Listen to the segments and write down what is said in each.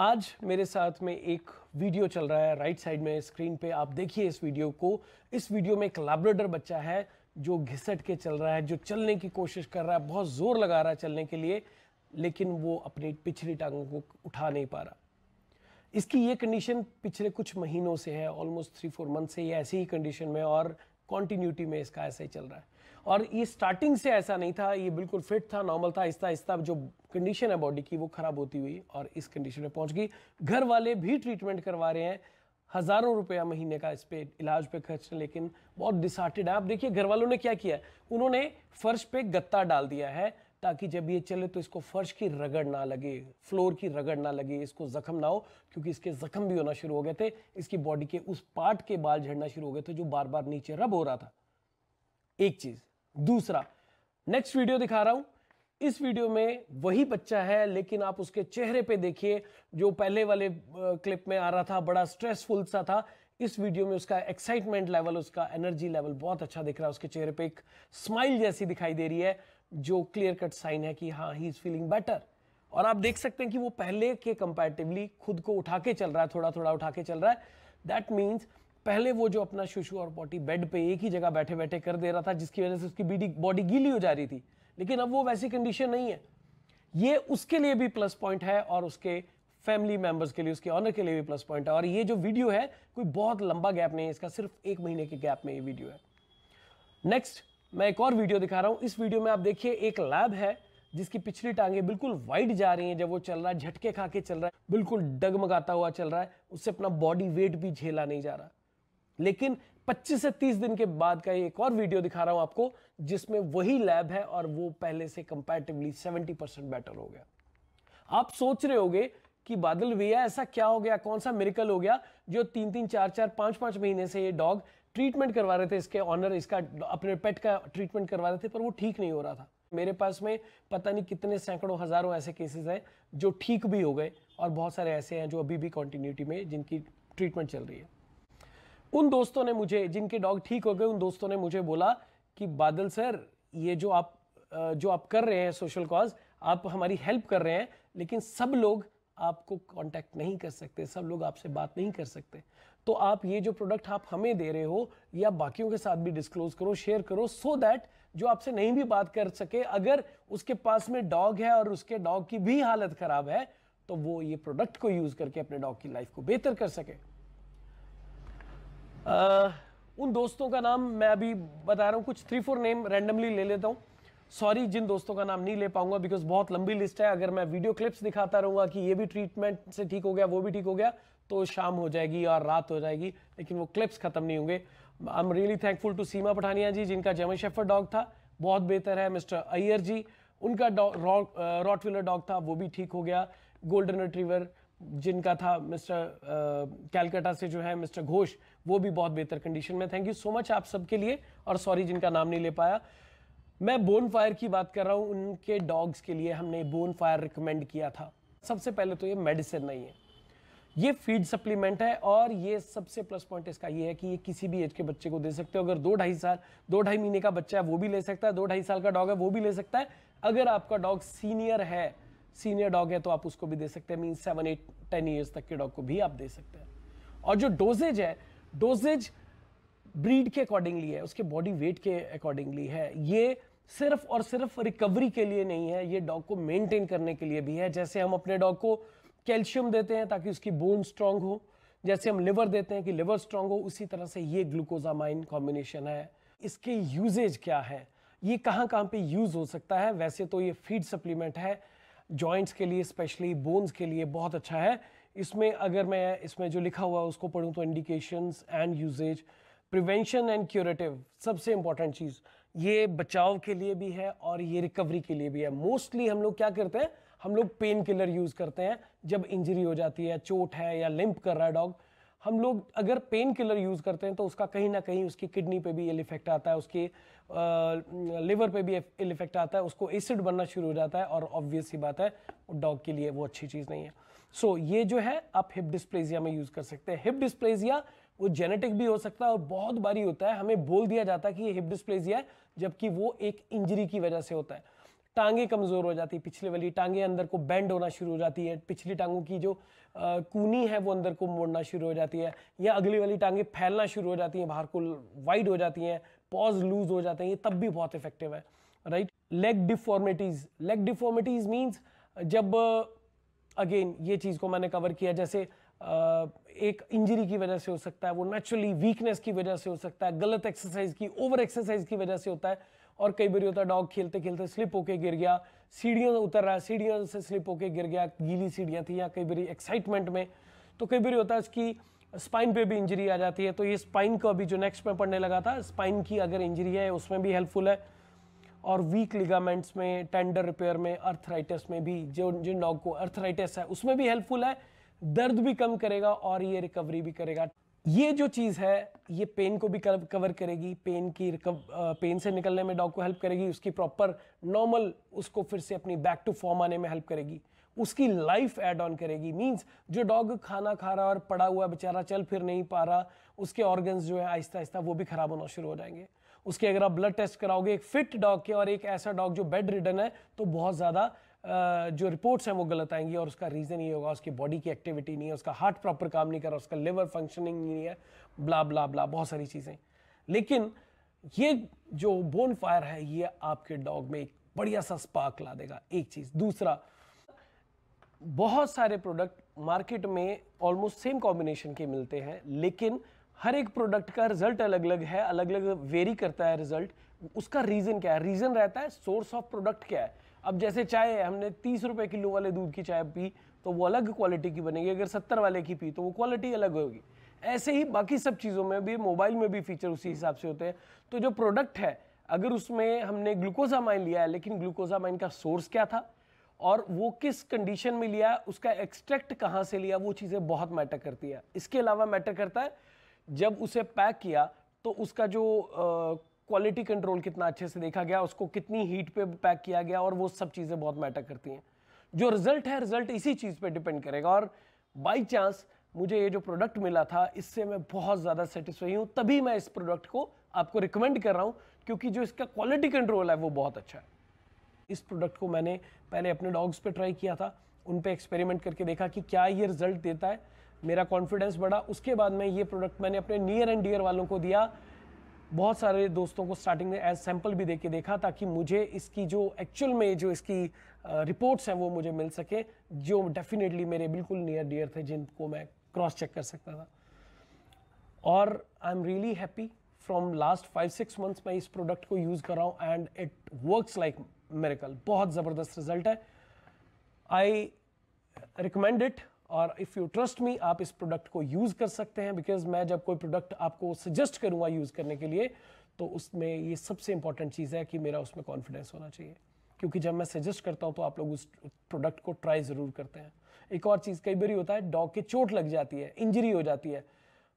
आज मेरे साथ में एक वीडियो चल रहा है राइट साइड में स्क्रीन पे आप देखिए इस वीडियो को इस वीडियो में एक लैबरेटर बच्चा है जो घिसट के चल रहा है जो चलने की कोशिश कर रहा है बहुत ज़ोर लगा रहा है चलने के लिए लेकिन वो अपनी पिछली टांगों को उठा नहीं पा रहा इसकी ये कंडीशन पिछले कुछ महीनों से है ऑलमोस्ट थ्री फोर मंथ से ये ऐसी ही कंडीशन में और कॉन्टीन्यूटी में इसका ऐसा ही चल रहा है और ये स्टार्टिंग से ऐसा नहीं था ये बिल्कुल फिट था नॉर्मल था आहिस्ता आहिस्ता जो कंडीशन है बॉडी की वो ख़राब होती हुई और इस कंडीशन में पहुंच गई घर वाले भी ट्रीटमेंट करवा रहे हैं हज़ारों रुपया महीने का इस पर इलाज पे खर्च लेकिन बहुत डिसहार्टेड है आप देखिए घर वालों ने क्या किया उन्होंने फर्श पे गत्ता डाल दिया है ताकि जब ये चले तो इसको फर्श की रगड़ ना लगे फ्लोर की रगड़ ना लगे इसको जख्म ना हो क्योंकि इसके जख्म भी होना शुरू हो गए थे इसकी बॉडी के उस पार्ट के बाल झड़ना शुरू हो गए थे जो बार बार नीचे रब हो रहा था एक चीज दूसरा नेक्स्ट वीडियो दिखा रहा हूं इस वीडियो में वही बच्चा है लेकिन आप उसके चेहरे पे देखिए जो पहले वाले क्लिप में आ रहा था बड़ा स्ट्रेसफुल सा था इस वीडियो में उसका एक्साइटमेंट लेवल उसका एनर्जी लेवल बहुत अच्छा दिख रहा है उसके चेहरे पे एक स्माइल जैसी दिखाई दे रही है जो क्लियर कट साइन है कि हाँ ही इज़ फीलिंग बेटर और आप देख सकते हैं कि वो पहले के कंपेरेटिवली खुद को उठा के चल रहा है थोड़ा थोड़ा उठा के चल रहा है दैट मीन्स पहले वो जो अपना शिशु और पॉटी बेड पे एक ही जगह बैठे बैठे कर दे रहा था जिसकी वजह से उसकी बीडी बॉडी गीली हो जा रही थी लेकिन अब वो वैसी कंडीशन नहीं है ये उसके लिए भी प्लस पॉइंट है और उसके फैमिली मेंबर्स के लिए उसके ऑनर के लिए भी प्लस पॉइंट है और ये जो वीडियो है कोई बहुत लंबा गैप नहीं है इसका सिर्फ एक महीने के गैप में ये वीडियो है नेक्स्ट मैं एक और वीडियो दिखा रहा हूँ इस वीडियो में आप देखिए एक लैब है जिसकी पिछली टांगे बिल्कुल वाइड जा रही हैं जब वो चल रहा है झटके खा के चल रहा है बिल्कुल डगमगाता हुआ चल रहा है उससे अपना बॉडी वेट भी झेला नहीं जा रहा लेकिन 25 से 30 दिन के बाद का एक और वीडियो दिखा रहा हूं आपको जिसमें वही लैब है और वो पहले से कंपेरेटिवली 70 परसेंट बेटर हो गया आप सोच रहे होगे कि बादल भैया ऐसा क्या हो गया कौन सा मेरिकल हो गया जो तीन तीन चार चार पांच पांच महीने से ये डॉग ट्रीटमेंट करवा रहे थे इसके ऑनर इसका अपने पेट का ट्रीटमेंट करवा रहे थे पर वो ठीक नहीं हो रहा था मेरे पास में पता नहीं कितने सैकड़ों हज़ारों ऐसे केसेस हैं जो ठीक भी हो गए और बहुत सारे ऐसे हैं जो अभी भी कॉन्टीन्यूटी में जिनकी ट्रीटमेंट चल रही है उन दोस्तों ने मुझे जिनके डॉग ठीक हो गए उन दोस्तों ने मुझे बोला कि बादल सर ये जो आप जो आप कर रहे हैं सोशल कॉज आप हमारी हेल्प कर रहे हैं लेकिन सब लोग आपको कांटेक्ट नहीं कर सकते सब लोग आपसे बात नहीं कर सकते तो आप ये जो प्रोडक्ट आप हमें दे रहे हो या बाकियों के साथ भी डिस्क्लोज करो शेयर करो सो so दैट जो आपसे नहीं भी बात कर सके अगर उसके पास में डॉग है और उसके डॉग की भी हालत खराब है तो वो ये प्रोडक्ट को यूज करके अपने डॉग की लाइफ को बेहतर कर सके आ, उन दोस्तों का नाम मैं अभी बता रहा हूं कुछ थ्री फोर नेम रैंडमली ले लेता हूं सॉरी जिन दोस्तों का नाम नहीं ले पाऊंगा बिकॉज बहुत लंबी लिस्ट है अगर मैं वीडियो क्लिप्स दिखाता रहूंगा कि ये भी ट्रीटमेंट से ठीक हो गया वो भी ठीक हो गया तो शाम हो जाएगी और रात हो जाएगी लेकिन वो क्लिप्स खत्म नहीं होंगे I am really thankful to Seema Pathania ji जिनका जेमन शेफर डॉग था बहुत बेहतर है मिस्टर अय्यर जी उनका रॉटविलर डॉग uh, था वो भी ठीक हो गया गोल्डन रिट्रीवर जिनका था मिस्टर कैलकाटा uh, से जो है मिस्टर घोष वो भी बहुत बेहतर कंडीशन में थैंक यू सो मच आप सबके लिए और सॉरी जिनका नाम नहीं ले पाया मैं बोन फायर की बात कर रहा हूँ उनके डॉग्स के लिए हमने बोन फायर रिकमेंड किया था सबसे पहले तो ये मेडिसिन नहीं है ये फीड सप्लीमेंट है और ये सबसे प्लस पॉइंट इसका ये है कि ये किसी भी एज के बच्चे को दे सकते हो अगर दो ढाई साल दो ढाई महीने का बच्चा है वो भी ले सकता है दो ढाई साल का डॉग है वो भी ले सकता है अगर आपका डॉग सीनियर है सीनियर डॉग है तो आप उसको भी दे सकते हैं mean seven eight ten years तक के डॉग को भी आप दे सकते हैं और जो डोजेज है डोजेज ब्रीड के अकॉर्डिंगली है उसके बॉडी वेट के अकॉर्डिंगली है ये सिर्फ और सिर्फ रिकवरी के लिए नहीं है ये डॉग को मेंटेन करने के लिए भी है जैसे हम अपने डॉग को कैल्शियम देते हैं ताकि उसकी बोन स्ट्रांग हो जैसे हम लिवर देते हैं कि लिवर स्ट्रांग हो उसी तरह से ये ग्लूकोजामाइन कॉम्बिनेशन है इसके यूजेज क्या है ये कहाँ कहाँ पे यूज़ हो सकता है वैसे तो ये फीड सप्लीमेंट है जॉइंट्स के लिए स्पेशली बोन्स के लिए बहुत अच्छा है इसमें अगर मैं इसमें जो लिखा हुआ है उसको पढूँ तो indications and usages prevention and curative सबसे इंपॉर्टेंट चीज़ ये बचाव के लिए भी है और ये रिकवरी के लिए भी है मोस्टली हम लोग क्या करते हैं हम लोग पेन किलर यूज़ करते हैं जब इंजरी हो जाती है चोट है या लिंप कर रहा है डॉग हम लोग अगर पेन किलर यूज़ करते हैं तो उसका कहीं ना कहीं उसकी किडनी पे भी इल इफेक्ट आता है उसके लिवर पे भी इल इफेक्ट आता है उसको एसिड बनना शुरू हो जाता है और ऑब्वियस ही बात है डॉग के लिए वो अच्छी चीज़ नहीं है सो so, ये जो है आप हिप डिस्प्लेजिया में यूज़ कर सकते हैं हिप डिस्प्लेजिया वो जेनेटिक भी हो सकता है और बहुत बारी होता है हमें बोल दिया जाता है कि ये हिप डिस्प्लेजिया है जबकि वो एक इंजरी की वजह से होता है टांगे कमज़ोर हो जाती है पिछले वाली टांगे अंदर को बेंड होना शुरू हो जाती है पिछली टांगों की जो आ, कूनी है वो अंदर को मोड़ना शुरू हो जाती है या अगली वाली टांगे फैलना शुरू हो जाती हैं बाहर को वाइड हो जाती हैं पॉज लूज हो जाते हैं ये तब भी बहुत इफेक्टिव है right leg deformities leg deformities means जब अगेन ये चीज़ को मैंने कवर किया जैसे एक इंजरी की वजह से हो सकता है वो नेचुरली वीकनेस की वजह से हो सकता है गलत एक्सरसाइज की ओवर एक्सरसाइज की वजह से होता है और कई बार होता है डॉग खेलते खेलते स्लिप होके गिर गया सीढ़ियों से उतर रहा है सीढ़ियों से स्लिप होके गिर गया गीली सीढ़ियाँ थी या कई बार एक्साइटमेंट में तो कई बार होता है उसकी स्पाइन पे भी इंजरी आ जाती है तो ये स्पाइन का अभी जो नेक्स्ट में पढ़ने लगा था स्पाइन की अगर इंजरी है उसमें भी हेल्पफुल है और वीक लिगामेंट्स में टेंडर रिपेयर में अर्थराइटिस में भी जो जिन डॉग को अर्थराइटिस है उसमें भी हेल्पफुल है दर्द भी कम करेगा और ये रिकवरी भी करेगा ये जो चीज़ है ये पेन को भी कवर करेगी पेन की रिकव पेन से निकलने में डॉग को हेल्प करेगी उसकी प्रॉपर नॉर्मल उसको फिर से अपनी बैक टू फॉर्म आने में हेल्प करेगी उसकी लाइफ एड ऑन करेगी मींस जो डॉग खाना खा रहा और पड़ा हुआ बेचारा चल फिर नहीं पा रहा उसके ऑर्गन्स जो है आहिस्ता आहिस्ता वो भी ख़राब होना शुरू हो जाएंगे उसके अगर आप ब्लड टेस्ट कराओगे एक फिट डॉग के और एक ऐसा डॉग जो बेड रिडन है तो बहुत ज़्यादा जो रिपोर्ट्स हैं वो गलत आएंगी और उसका रीज़न ये होगा उसकी बॉडी की एक्टिविटी नहीं है उसका हार्ट प्रॉपर काम नहीं कर रहा उसका लिवर फंक्शनिंग नहीं है ब्ला ब्ला ब्ला बहुत सारी चीज़ें लेकिन ये जो बोन फायर है ये आपके डॉग में एक बढ़िया सा स्पार्क ला देगा एक चीज़ दूसरा बहुत सारे प्रोडक्ट मार्केट में ऑलमोस्ट सेम कॉम्बिनेशन के मिलते हैं लेकिन हर एक प्रोडक्ट का रिजल्ट अलग अलग है अलग अलग वेरी करता है रिजल्ट उसका रीज़न क्या है रीज़न रहता है सोर्स ऑफ प्रोडक्ट क्या है अब जैसे चाय हमने तीस रुपए किलो वाले दूध की चाय पी तो वो अलग क्वालिटी की बनेगी अगर सत्तर वाले की पी तो वो क्वालिटी अलग होगी ऐसे ही बाकी सब चीज़ों में भी मोबाइल में भी फीचर उसी हिसाब से होते हैं तो जो प्रोडक्ट है अगर उसमें हमने ग्लूकोजामाइन लिया है लेकिन ग्लूकोजामाइन का सोर्स क्या था और वो किस कंडीशन में लिया उसका एक्सट्रैक्ट कहाँ से लिया वो चीज़ें बहुत मैटर करती है इसके अलावा मैटर करता है जब उसे पैक किया तो उसका जो क्वालिटी कंट्रोल कितना अच्छे से देखा गया उसको कितनी हीट पे पैक किया गया और वो सब चीज़ें बहुत मैटर करती हैं जो रिजल्ट है रिजल्ट इसी चीज़ पे डिपेंड करेगा और बाई चांस मुझे ये जो प्रोडक्ट मिला था इससे मैं बहुत ज़्यादा सेटिस्फाई हूँ तभी मैं इस प्रोडक्ट को आपको रिकमेंड कर रहा हूँ क्योंकि जो इसका क्वालिटी कंट्रोल है वो बहुत अच्छा है इस प्रोडक्ट को मैंने पहले अपने डॉग्स पे ट्राई किया था उन पे एक्सपेरिमेंट करके देखा कि क्या ये रिजल्ट देता है मेरा कॉन्फिडेंस बढ़ा उसके बाद में ये प्रोडक्ट मैंने अपने नियर एंड डियर वालों को दिया बहुत सारे दोस्तों को स्टार्टिंग में एज सैंपल भी दे के देखा ताकि मुझे इसकी जो एक्चुअल में जो इसकी रिपोर्ट्स हैं वो मुझे मिल सके जो डेफिनेटली मेरे बिल्कुल नियर डियर थे जिनको मैं क्रॉस चेक कर सकता था और I am really happy from last five six months मैं इस प्रोडक्ट को यूज़ कर रहा हूँ and it works like miracle बहुत ज़बरदस्त रिजल्ट है आई रिकमेंड इट और इफ़ यू ट्रस्ट मी आप इस प्रोडक्ट को यूज़ कर सकते हैं बिकॉज मैं जब कोई प्रोडक्ट आपको सजेस्ट करूँगा यूज़ करने के लिए तो उसमें ये सबसे इंपॉर्टेंट चीज़ है कि मेरा उसमें कॉन्फिडेंस होना चाहिए क्योंकि जब मैं सजेस्ट करता हूँ तो आप लोग उस प्रोडक्ट को ट्राई ज़रूर करते हैं एक और चीज़ कई बार होता है डॉग के चोट लग जाती है इंजरी हो जाती है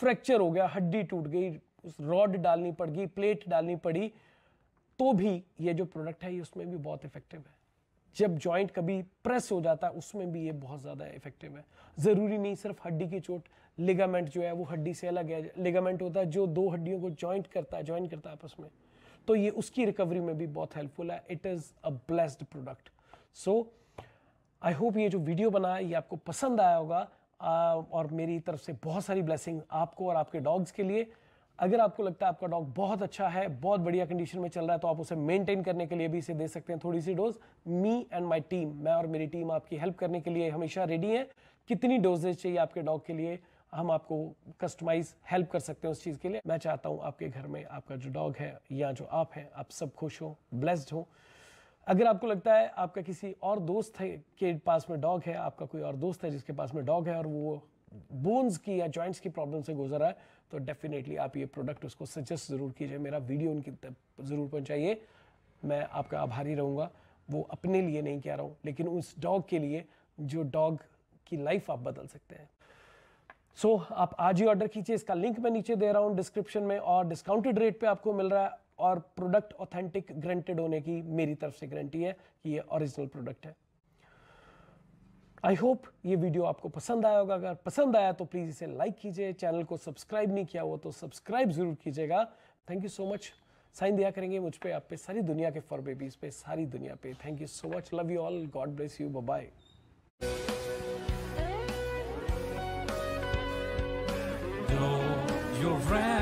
फ्रैक्चर हो गया हड्डी टूट गई उस रॉड डालनी पड़ गई प्लेट डालनी पड़ी तो भी ये जो प्रोडक्ट है ये उसमें भी बहुत इफेक्टिव है जब जॉइंट कभी प्रेस हो जाता है उसमें भी ये बहुत ज़्यादा इफेक्टिव है ज़रूरी नहीं सिर्फ हड्डी की चोट लिगामेंट जो है वो हड्डी से अलग है लिगामेंट होता है जो दो हड्डियों को जॉइंट करता है जॉइन करता है आपस में तो ये उसकी रिकवरी में भी बहुत हेल्पफुल है it is a blessed product so I hope ये जो वीडियो बना है ये आपको पसंद आया होगा और मेरी तरफ से बहुत सारी ब्लेसिंग आपको और आपके डॉग्स के लिए अगर आपको लगता है आपका डॉग बहुत अच्छा है बहुत बढ़िया कंडीशन में चल रहा है तो आप उसे मेंटेन करने के लिए भी इसे दे सकते हैं थोड़ी सी dose me and my team मैं और मेरी टीम आपकी हेल्प करने के लिए हमेशा रेडी है कितनी डोजेज चाहिए आपके डॉग के लिए हम आपको कस्टमाइज हेल्प कर सकते हैं उस चीज़ के लिए मैं चाहता हूँ आपके घर में आपका जो डॉग है या जो आप हैं आप सब खुश हो ब्लेस्ड हो अगर आपको लगता है आपका किसी और दोस्त है के पास में डॉग है आपका कोई और दोस्त है जिसके पास में डॉग है और वो बोन्स की या जॉइंट्स की प्रॉब्लम से रहा है तो डेफिनेटली आप ये प्रोडक्ट उसको सजेस्ट ज़रूर कीजिए मेरा वीडियो उनकी ज़रूर पहुंचाइए मैं आपका आभारी रहूँगा वो अपने लिए नहीं कह रहा हूँ लेकिन उस डॉग के लिए जो डॉग की लाइफ आप बदल सकते हैं सो so, आप आज ही ऑर्डर कीजिए इसका लिंक मैं नीचे दे रहा हूँ डिस्क्रिप्शन में और डिस्काउंटेड रेट पे आपको मिल रहा है और प्रोडक्ट ऑथेंटिक ग्रंटेड होने की मेरी तरफ से गारंटी है कि ये ओरिजिनल प्रोडक्ट है आई होप ये वीडियो आपको पसंद आया होगा अगर पसंद आया तो प्लीज़ इसे लाइक कीजिए चैनल को सब्सक्राइब नहीं किया हुआ तो सब्सक्राइब ज़रूर कीजिएगा थैंक यू सो मच साइन दिया करेंगे मुझ पर आप पे सारी दुनिया के फॉर बेबीज पे सारी दुनिया पे thank you so much love you all God bless you bye your friend